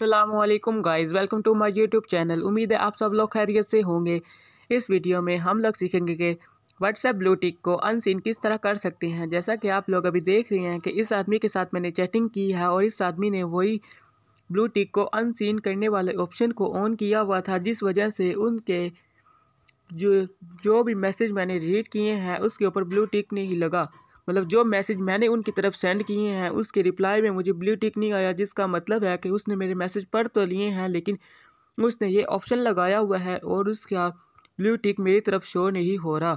सलामकुम guys welcome to my YouTube channel उम्मीद है आप सब लोग खैरियत से होंगे इस वीडियो में हम लोग सीखेंगे कि व्हाट्सएप ब्लू टिक को अनसिन किस तरह कर सकते हैं जैसा कि आप लोग अभी देख रहे हैं कि इस आदमी के साथ मैंने चैटिंग की है और इस आदमी ने वही ब्लू टिक को अनसिन करने वाले ऑप्शन को ऑन किया हुआ था जिस वजह से उनके जो जो भी मैसेज मैंने रीड किए हैं उसके ऊपर ब्लू टिक नहीं लगा मतलब जो मैसेज मैंने उनकी तरफ सेंड किए हैं उसके रिप्लाई में मुझे ब्लू टिक नहीं आया जिसका मतलब है कि उसने मेरे मैसेज पढ़ तो लिए हैं लेकिन उसने ये ऑप्शन लगाया हुआ है और उसका ब्लू टिक मेरी तरफ शो नहीं हो रहा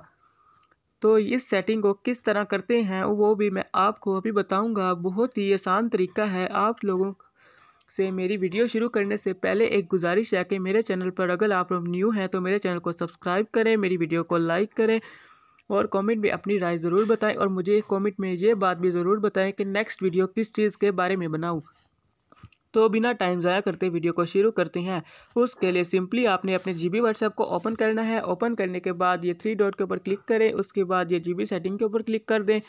तो इस सेटिंग को किस तरह करते हैं वो भी मैं आपको अभी बताऊँगा बहुत ही आसान तरीका है आप लोगों से मेरी वीडियो शुरू करने से पहले एक गुजारिश है कि मेरे चैनल पर अगर आप लोग न्यू हैं तो मेरे चैनल को सब्सक्राइब करें मेरी वीडियो को लाइक करें और कमेंट में अपनी राय ज़रूर बताएं और मुझे कमेंट में ये बात भी ज़रूर बताएं कि नेक्स्ट वीडियो किस चीज़ के बारे में बनाऊं तो बिना टाइम ज़ाया करते वीडियो को शुरू करते हैं उसके लिए सिंपली आपने अपने जी बी व्हाट्सएप को ओपन करना है ओपन करने के बाद ये थ्री डॉट के ऊपर क्लिक करें उसके बाद ये बी सेटिंग के ऊपर क्लिक कर दें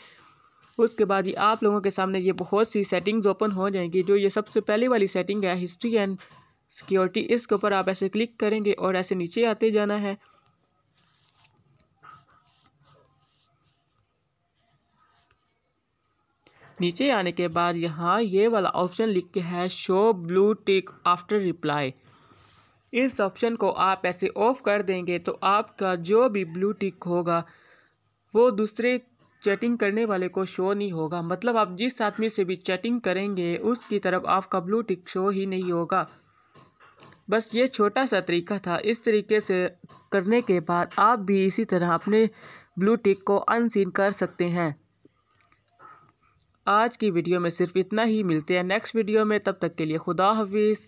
उसके बाद ही आप लोगों के सामने ये बहुत सी सेटिंग्स ओपन हो जाएंगी जो ये सबसे पहले वाली सेटिंग है हिस्ट्री एंड सिक्योरिटी इसके ऊपर आप ऐसे क्लिक करेंगे और ऐसे नीचे आते जाना है नीचे आने के बाद यहाँ ये वाला ऑप्शन लिख के है show blue tick after reply इस ऑप्शन को आप ऐसे ऑफ कर देंगे तो आपका जो भी ब्लू टिक होगा वो दूसरे चैटिंग करने वाले को शो नहीं होगा मतलब आप जिस आदमी से भी चैटिंग करेंगे उसकी तरफ आपका ब्लू टिक शो ही नहीं होगा बस ये छोटा सा तरीका था इस तरीके से करने के बाद आप भी इसी तरह अपने ब्लू टिक को अनसीन कर सकते हैं आज की वीडियो में सिर्फ इतना ही मिलते हैं नेक्स्ट वीडियो में तब तक के लिए खुदा हाफिज़